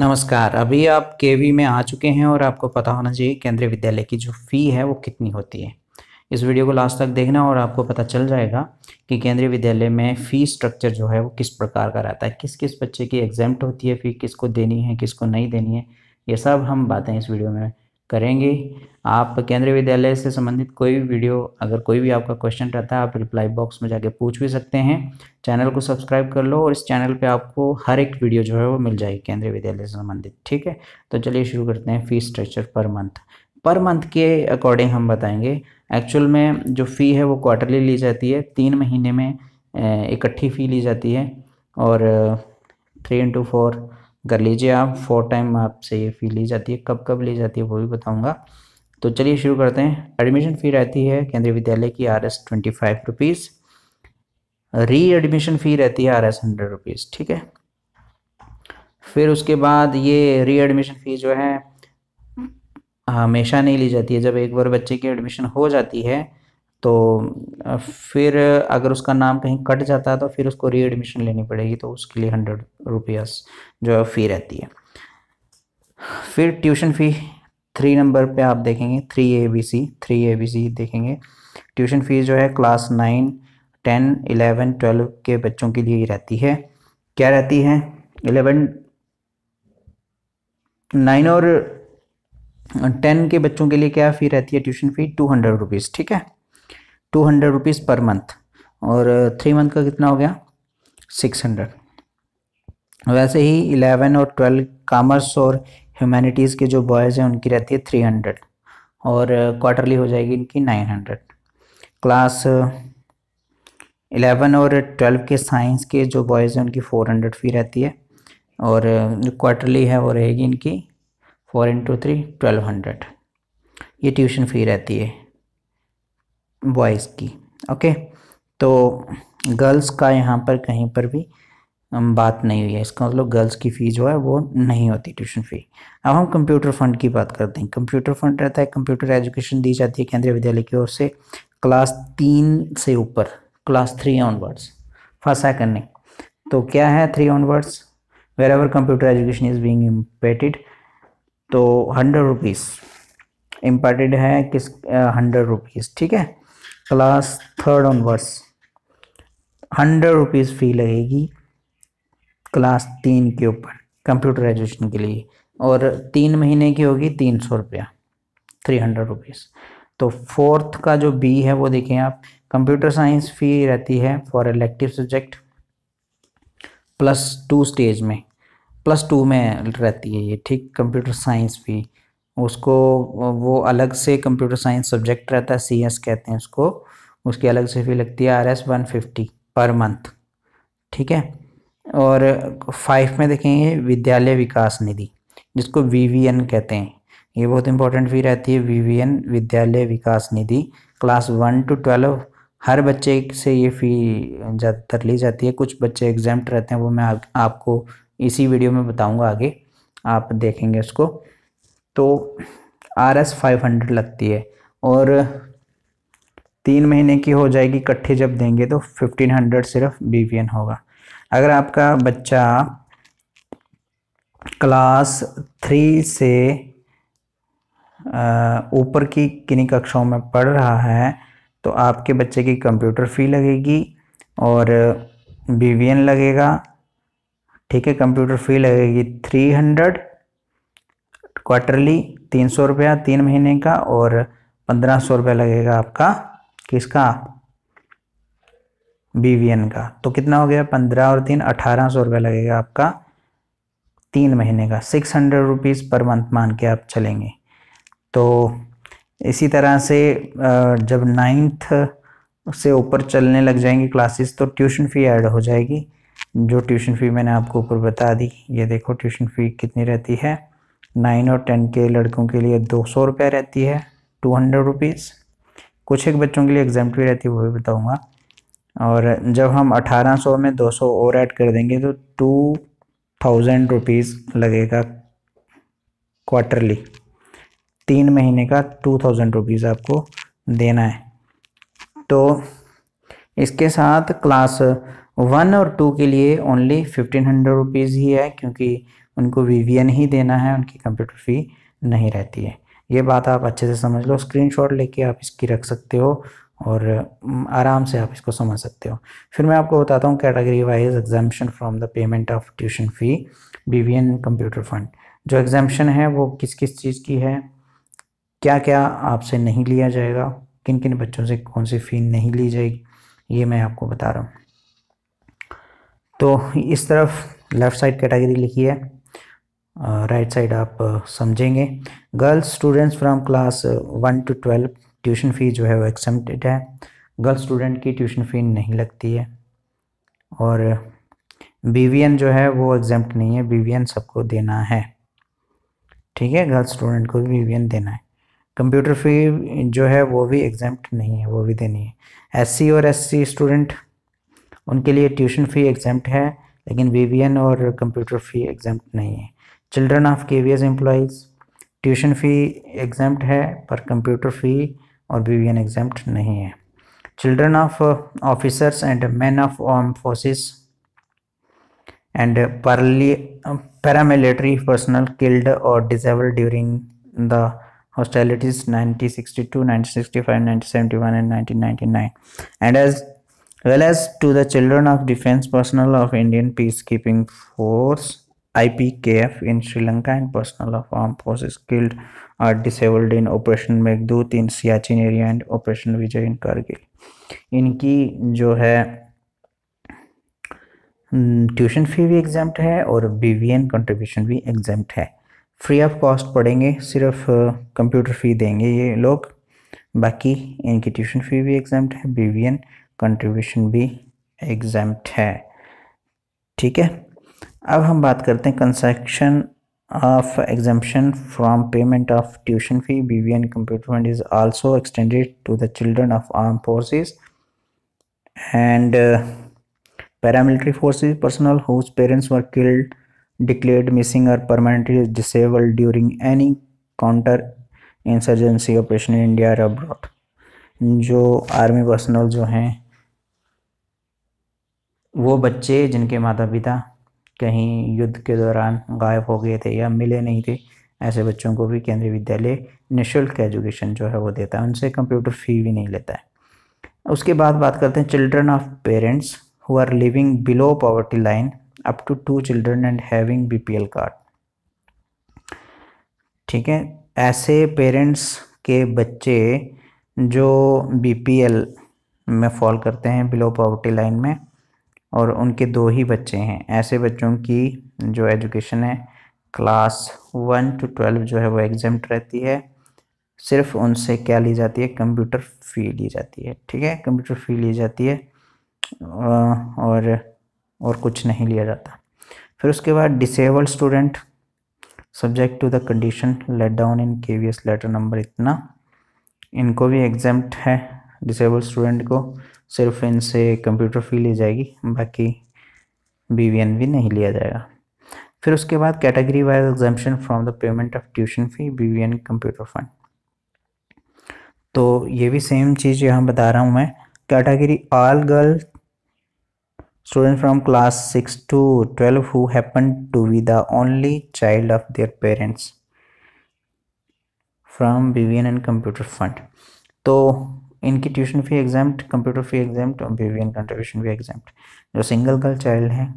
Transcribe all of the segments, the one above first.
नमस्कार अभी आप वी में आ चुके हैं और आपको पता होना चाहिए केंद्रीय विद्यालय की जो फ़ी है वो कितनी होती है इस वीडियो को लास्ट तक देखना और आपको पता चल जाएगा कि केंद्रीय विद्यालय में फ़ी स्ट्रक्चर जो है वो किस प्रकार का रहता है किस किस बच्चे की एग्जाम होती है फ़ी किसको देनी है किसको नहीं देनी है ये सब हम बातें इस वीडियो में करेंगे आप केंद्रीय विद्यालय से संबंधित कोई भी वीडियो अगर कोई भी आपका क्वेश्चन रहता है आप रिप्लाई बॉक्स में जाके पूछ भी सकते हैं चैनल को सब्सक्राइब कर लो और इस चैनल पे आपको हर एक वीडियो जो है वो मिल जाएगी केंद्रीय विद्यालय से संबंधित ठीक है तो चलिए शुरू करते हैं फ़ीस स्ट्रक्चर पर मंथ पर मंथ के अकॉर्डिंग हम बताएँगे एक्चुअल में जो फ़ी है वो क्वार्टरली ली जाती है तीन महीने में इकट्ठी फ़ी ली जाती है और थ्री इंटू फोर कर लीजिए आप फोर टाइम आपसे ये फ़ी ली जाती है कब कब ली जाती है वो भी बताऊँगा तो चलिए शुरू करते हैं एडमिशन फ़ी रहती है केंद्रीय विद्यालय की R S twenty five rupees re admission fee रहती है आर एस हंड्रेड रुपीज़ ठीक है फिर उसके बाद ये री एडमिशन फ़ी जो है हमेशा नहीं ली जाती है जब एक बार बच्चे की एडमिशन हो जाती है तो फिर अगर उसका नाम कहीं कट जाता है तो फिर उसको री एडमिशन लेनी पड़ेगी तो उसके लिए हंड्रेड रुपीज़ जो है फ़ी रहती है फिर ट्यूशन फ़ी थ्री नंबर पे आप देखेंगे three A B C three A B C देखेंगे ट्यूशन फ़ीस जो है class nine ten eleven twelve के बच्चों के लिए ही रहती है क्या रहती है एलेवन नाइन और टेन के बच्चों के लिए क्या फ़ी रहती है tuition fee two hundred rupees ठीक है two hundred rupees per month और थ्री मंथ का कितना हो गया सिक्स हंड्रेड वैसे ही इलेवन और ट्वेल्व कामर्स और ह्यूमैनिटीज़ के जो बॉयज़ हैं उनकी रहती है थ्री हंड्रेड और क्वार्टरली हो जाएगी इनकी नाइन हंड्रेड क्लास एलेवन और ट्वेल्व के साइंस के जो बॉयज़ हैं उनकी फ़ोर हंड्रेड फ़ी रहती है और क्वार्टरली है वो रहेगी इनकी four into three twelve hundred ये ट्यूशन फ़ी रहती है बॉयज़ की ओके तो गर्ल्स का यहाँ पर कहीं पर भी बात नहीं हुई है इसका मतलब गर्ल्स की फ़ी जो है वो नहीं होती ट्यूशन फ़ी अब हम कंप्यूटर फंड की बात करते हैं कंप्यूटर फंड रहता है कंप्यूटर एजुकेशन दी जाती है केंद्रीय विद्यालय की ओर से क्लास तीन से ऊपर क्लास थ्री ऑनवर्ड्स फंसा करने तो क्या है three onwards wherever computer education is being imparted तो हंड्रेड रुपीज़ इम्पार्टेड है किस हंड्रेड रुपीज़ ठीक है class third onwards hundred rupees fee लगेगी क्लास तीन के ऊपर कंप्यूटर एजुकेशन के लिए और तीन महीने की होगी तीन सौ रुपया थ्री हंड्रेड रुपीज़ तो फोर्थ का जो बी है वो देखें आप कंप्यूटर साइंस फ़ी रहती है for elective subject plus two stage में प्लस टू में रहती है ये ठीक कंप्यूटर साइंस फ़ी उसको वो अलग से कंप्यूटर साइंस सब्जेक्ट रहता है सी एस कहते हैं उसको उसकी अलग से फ़ी लगती है R S one fifty per month ठीक है और फाइव में देखेंगे विद्यालय विकास निधि जिसको वी वी एन कहते हैं ये बहुत इंपॉर्टेंट फी रहती है we V N Vidyalaya Vikas Nidhi class one to twelve हर बच्चे से ये फ़ी ज़्यादातर ली जाती है कुछ बच्चे एग्जाम रहते हैं वो मैं आपको इसी वीडियो में बताऊँगा आगे आप देखेंगे उसको तो आर एस फाइव हंड्रेड लगती है और तीन महीने की हो जाएगी इकट्ठे जब देंगे तो फिफ्टीन हंड्रेड सिर्फ बी पी एन होगा अगर आपका बच्चा क्लास थ्री से ऊपर की किन्हीं कक्षाओं में पढ़ रहा है तो आपके बच्चे की कंप्यूटर फ़ी लगेगी और बी लगेगा ठीक है कंप्यूटर फ़ी लगेगी थ्री हंड्रेड क्वार्टरली तीन सौ रुपया तीन महीने का और पंद्रह सौ रुपया लगेगा आपका किसका बीवीएन का तो कितना हो गया पंद्रह और तीन अठारह सौ रुपया लगेगा आपका तीन महीने का six hundred rupees per month मान के आप चलेंगे तो इसी तरह से जब नाइन्थ से ऊपर चलने लग जाएंगे क्लासेस तो ट्यूशन फ़ी ऐड हो जाएगी जो ट्यूशन फ़ी मैंने आपको ऊपर बता दी ये देखो ट्यूशन फ़ी कितनी रहती है नाइन और टेन के लड़कों के लिए दो सौ रुपया रहती है टू हंड्रेड रुपीज़ कुछ एक बच्चों के लिए एग्जाम्प्टी रहती है वो भी बताऊँगा और जब हम अठारह सौ में दो सौ और ऐड कर देंगे तो टू थाउजेंड रुपीज़ लगेगा क्वार्टरली तीन महीने का टू थाउजेंड रुपीज़ आपको देना है तो इसके साथ क्लास वन और टू के लिए ओनली फिफ्टीन हंड्रेड रुपीज़ ही है क्योंकि उनको वी ही देना है उनकी कंप्यूटर फ़ी नहीं रहती है ये बात आप अच्छे से समझ लो स्क्रीनशॉट लेके आप इसकी रख सकते हो और आराम से आप इसको समझ सकते हो फिर मैं आपको बताता हूँ category wise exemption from the payment of tuition fee B computer fund जो एग्जामेशन है वो किस किस चीज़ की है क्या क्या आपसे नहीं लिया जाएगा किन किन बच्चों से कौन सी फ़ी नहीं ली जाएगी ये मैं आपको बता रहा हूँ तो इस तरफ लेफ़्ट साइड कैटेगरी लिखी है राइट साइड आप समझेंगे girls students from class one to twelve tuition fee जो है वो एक्सेप्टेड है गर्ल्स स्टूडेंट की ट्यूशन फ़ी नहीं लगती है और बीवीएन जो है वो एग्जाम्प्ट नहीं है बीवीएन सबको देना है ठीक है गर्ल्स स्टूडेंट को भी बीवीएन देना है कंप्यूटर फ़ी जो है वो भी एग्जाम्प्ट नहीं है वो भी देनी है एससी और एससी स्टूडेंट उनके लिए ट्यूशन फ़ी एग्जेप्ट है लेकिन वीवीएन और कंप्यूटर फ़ी एग्जाम नहीं है children of KVS employees tuition fee exempt है पर कंप्यूटर फ़ी और बीवीएन एग्जाम्प्ट नहीं है children of officers and men of arm forces and paramilitary personnel killed और disabled during the hostilities 1962 1965 1971 and 1999 and as well as to the children of defense personnel of indian peacekeeping force IPKF in Sri Lanka and personnel of armed forces killed or disabled in Operation Meghdoot in Siachen area and Operation Vijay in Kargil. इनकी जो है tuition fee भी exempt है और B V N contribution भी exempt है free of cost पढ़ेंगे सिर्फ कंप्यूटर फी देंगे ये लोग बाकी इनकी ट्यूशन फी भी एग्जाम्ट है बी वी एन कंट्रीब्यूशन भी एग्जाम्ट है ठीक है अब हम बात करते हैं concession of exemption from payment of tuition fee B V N computer fund is also extended to the children of arm forces and paramilitary forces personnel whose parents were killed declared missing और permanently disabled during any counter insurgency operation in India और abroad जो army personnel जो हैं वो बच्चे जिनके माता पिता कहीं युद्ध के दौरान गायब हो गए थे या मिले नहीं थे ऐसे बच्चों को भी केंद्रीय विद्यालय निःशुल्क एजुकेशन जो है वो देता है उनसे कंप्यूटर फ़ी भी नहीं लेता है उसके बाद बात करते हैं children of parents who are living below poverty line up to two children and having BPL card ठीक है ऐसे पेरेंट्स के बच्चे जो बीपीएल में फॉल करते हैं बिलो पॉवर्टी लाइन में और उनके दो ही बच्चे हैं ऐसे बच्चों की जो एजुकेशन है क्लास वन टू ट्वेल्व जो है वो एग्जाम रहती है सिर्फ उनसे क्या ली जाती है कंप्यूटर फ़ी ली जाती है ठीक है कंप्यूटर फ़ी ली जाती है और और कुछ नहीं लिया जाता फिर उसके बाद disabled student subject to the condition laid down in K V S letter number इतना इनको भी एग्जाम है डिसेबल स्टूडेंट को सिर्फ इनसे कंप्यूटर फ़ी ली जाएगी बाकी बी वी एन भी नहीं लिया जाएगा फिर उसके बाद category wise exemption from the payment of tuition fee B V N computer fund तो ये भी सेम चीज़ यहाँ बता रहा हूँ मैं category all girl student from class six to twelve who happen to be the only child of their parents from B V N and computer fund तो इनकी tuition fee exempt computer fee exempt और BVN contribution fee exempt जो single girl child हैं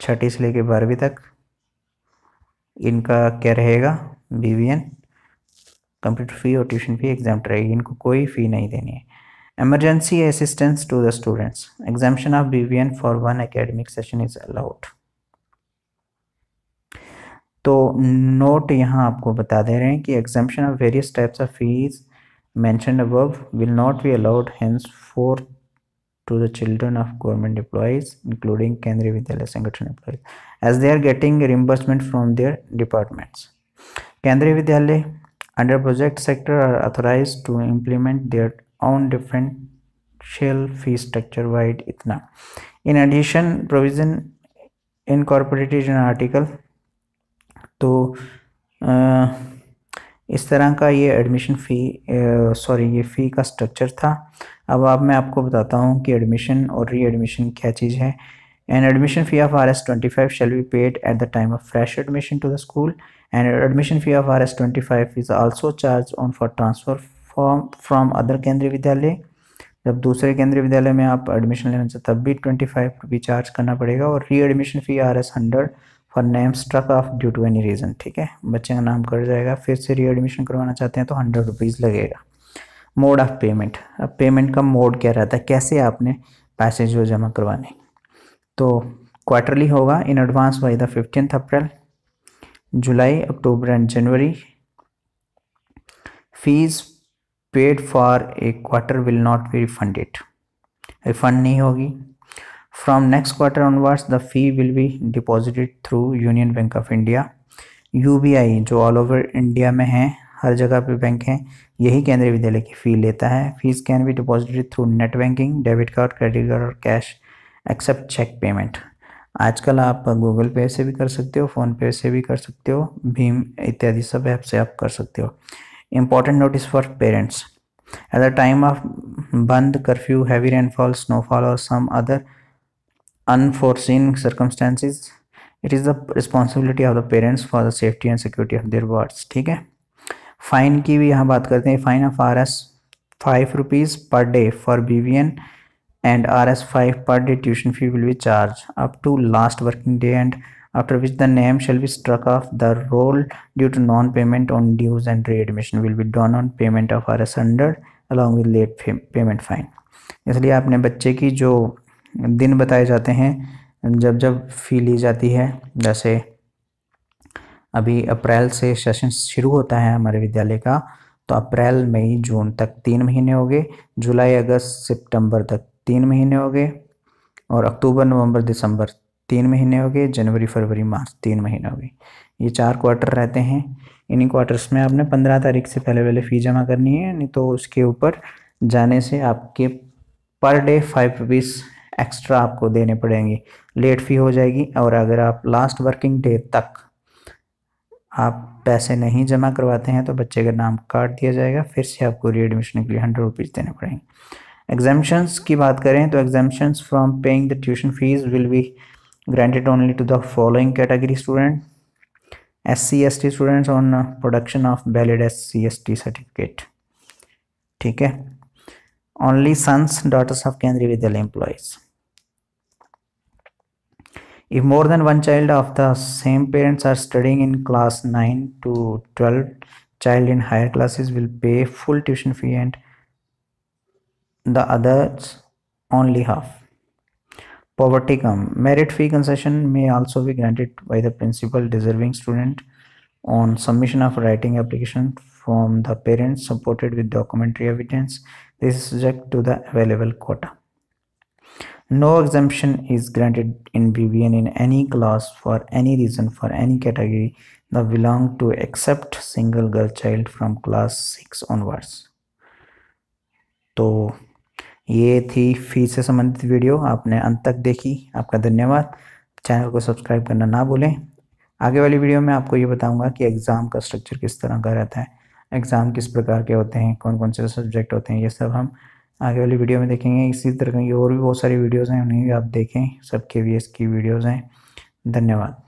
छठी से लेकर बारहवीं तक इनका क्या रहेगा बीवीएन कंप्यूटर फी और ट्यूशन फी एग्जाम रहेगी इनको कोई फ़ी नहीं देनी है emergency assistance to the students exemption of bvn for one academic session is allowed तो नोट यहाँ आपको बता दे रहे हैं कि exemption of various types of fees mentioned above will not be allowed henceforth to the children of government employees including Kendriya Vidyalaya Sangathan employees as they are getting reimbursement from their departments. Kendriya Vidyalaya under project sector are authorized to implement their own differential fee structure wide itna. In addition provision incorporated in article to uh, इस तरह का ये admission फ़ी sorry ये फ़ी का structure था अब आप मैं आपको बताता हूँ कि एडमिशन और री एडमिशन क्या चीज़ है and admission fee of R S twenty five shall be paid at the time of fresh admission to the school and admission fee of R S twenty five is also charge on for transfer form from other Kendriya Vidyalaya जब दूसरे केंद्रीय विद्यालय में आप admission लेना चाहते तब भी ट्वेंटी फाइव रुपी चार्ज करना पड़ेगा और re admission fee R S hundred for name struck off due to any reason ठीक है बच्चे का नाम कट जाएगा फिर से री एडमिशन करवाना चाहते हैं तो हंड्रेड रुपीज़ लगेगा मोड ऑफ़ पेमेंट अब पेमेंट का मोड क्या रहता है कैसे आपने पैसे जो जमा करवाने तो क्वार्टरली होगा in advance by the fifteen April July October and January fees paid for a quarter will not be refunded refund नहीं होगी From next quarter onwards, the fee will be deposited through Union Bank of India. UBI जो all over India में हैं हर जगह पे bank हैं यही केंद्रीय विद्यालय की फ़ी लेता है fees can be deposited through net banking debit card credit card और कैश एक्सेप्ट चेक पेमेंट आजकल आप गूगल पे से भी कर सकते हो फ़ोनपे से भी कर सकते हो भीम इत्यादि सब ऐप से आप कर सकते हो important notice for parents at the time of bandh curfew heavy rainfall snowfall और some other unforeseen circumstances it is the responsibility of the parents for the safety and security of their wards ठीक है fine की भी यहाँ बात करते हैं fine of R S five rupees per day for B V N and R S five per day tuition fee will be charge up to last working day and after which the name shall be struck off the roll due to non payment on dues and re admission will be done on payment of R S under along with late payment fine इसलिए आपने बच्चे की जो दिन बताए जाते हैं जब जब फ़ी ली जाती है जैसे अभी अप्रैल से सेशन शुरू होता है हमारे विद्यालय का तो अप्रैल मई जून तक तीन महीने हो गए जुलाई अगस्त सितंबर तक तीन महीने हो गए और अक्टूबर नवंबर दिसंबर तीन महीने हो गए जनवरी फरवरी मार्च तीन महीने हो गए ये चार क्वार्टर रहते हैं इन्हीं क्वार्टर्स में आपने पंद्रह तारीख से पहले पहले फ़ी जमा करनी है नहीं तो उसके ऊपर जाने से आपके per day five rupees extra आपको देने पड़ेंगे लेट फी हो जाएगी और अगर आप लास्ट वर्किंग डे तक आप पैसे नहीं जमा करवाते हैं तो बच्चे का नाम काट दिया जाएगा फिर से आपको री एडमिशन के लिए हंड्रेड रुपीज़ देने पड़ेंगे एग्जामेशंस की बात करें तो exemptions from paying the tuition fees will be granted only to the following category student S C S T students on production of valid S C S T certificate ठीक है only sons daughters of Kendriya Vidyalaya employees If more than one child of the same parents are studying in class 9 to 12, child in higher classes will pay full tuition fee and the others only half. Poverty come. Merit fee concession may also be granted by the principal deserving student on submission of writing application from the parents supported with documentary evidence. This is subject to the available quota. no exemption is granted in BVN in any class for any reason for any category that belong to except single girl child from class 6 onwards तो ये थी fees से संबंधित video आपने अंत तक देखी आपका धन्यवाद चैनल को सब्सक्राइब करना ना भूलें आगे वाली वीडियो में आपको ये बताऊंगा कि एग्ज़ाम का स्ट्रक्चर किस तरह का रहता है एग्ज़ाम किस प्रकार के होते हैं कौन कौन से सब्जेक्ट होते हैं ये सब हम आगे वाली वीडियो में देखेंगे इसी तरह की और भी बहुत सारी वीडियोज़ हैं उन्हें भी आप देखें सबके वी की वीडियोज़ हैं धन्यवाद